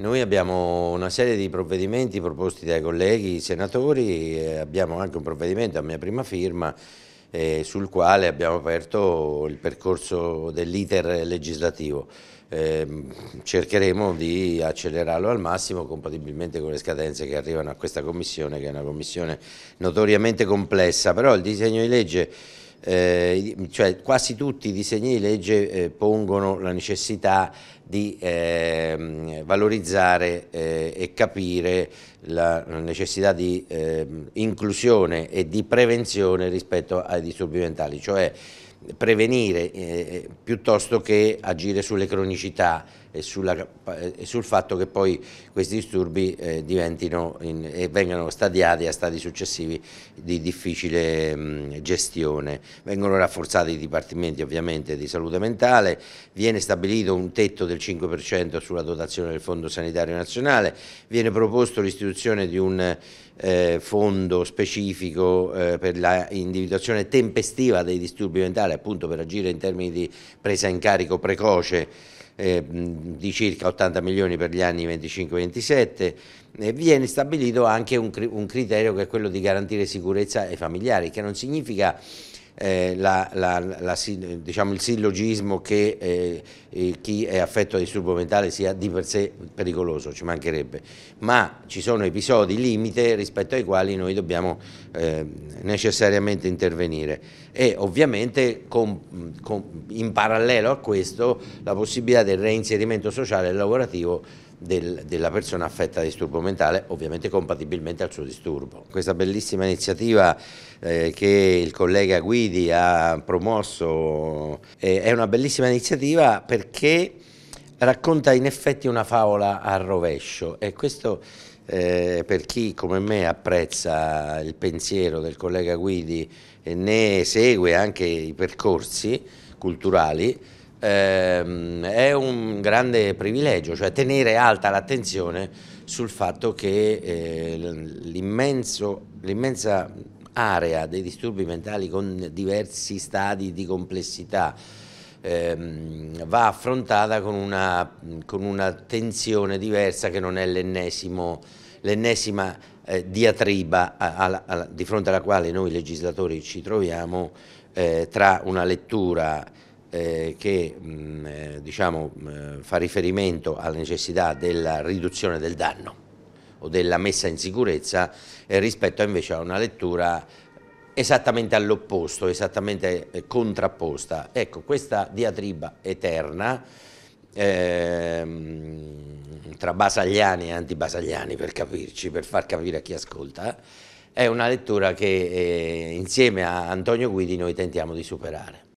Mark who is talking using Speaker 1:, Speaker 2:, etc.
Speaker 1: Noi abbiamo una serie di provvedimenti proposti dai colleghi senatori, abbiamo anche un provvedimento a mia prima firma eh, sul quale abbiamo aperto il percorso dell'iter legislativo. Eh, cercheremo di accelerarlo al massimo compatibilmente con le scadenze che arrivano a questa commissione che è una commissione notoriamente complessa, però il disegno di legge eh, cioè quasi tutti i disegni di legge eh, pongono la necessità di ehm, eh, valorizzare e capire la necessità di ehm, inclusione e di prevenzione rispetto ai disturbi mentali, cioè prevenire eh, piuttosto che agire sulle cronicità e, sulla, e, sul fatto che poi questi disturbi eh, diventino in, e vengano stadiati a stadi successivi di difficile mh, mm, gestione. Vengono rafforzati i dipartimenti ovviamente di salute mentale, viene stabilito un tetto del 5% sulla dotazione del Fondo Sanitario Nazionale, viene proposto l'istituzione di un eh, fondo specifico eh, per l'individuazione tempestiva dei disturbi mentali appunto per agire in termini di presa in carico precoce eh, di circa 80 milioni per gli anni 25-27 e viene stabilito anche un, un criterio che è quello di garantire sicurezza ai familiari, che non significa eh, la, la, la, diciamo, il sillogismo che eh, eh, chi è affetto da disturbo mentale sia di per sé pericoloso, ci mancherebbe, ma ci sono episodi limite rispetto ai quali noi dobbiamo eh, necessariamente intervenire e ovviamente con, con, in parallelo a questo la possibilità del reinserimento sociale e lavorativo del, della persona affetta da disturbo mentale, ovviamente compatibilmente al suo disturbo. Questa bellissima iniziativa eh, che il collega Guidi ha promosso eh, è una bellissima iniziativa perché racconta in effetti una favola a rovescio e questo eh, per chi come me apprezza il pensiero del collega Guidi e ne segue anche i percorsi culturali, ehm, è un grande privilegio, cioè tenere alta l'attenzione sul fatto che eh, l'immensa area dei disturbi mentali con diversi stadi di complessità ehm, va affrontata con una, con una, tensione diversa che non è l'ennesima eh, diatriba a, a, a, di fronte alla quale noi legislatori ci troviamo eh, tra una lettura eh, che mh, mm, eh, diciamo, mh, mm, fa riferimento alla necessità della riduzione del danno o della messa in sicurezza eh, rispetto invece a una lettura esattamente all'opposto, esattamente eh, contrapposta. Ecco, questa diatriba eterna ehm, tra basagliani e antibasagliani, per capirci, per far capire a chi ascolta, eh, è una lettura che eh, insieme a Antonio Guidi noi tentiamo di superare.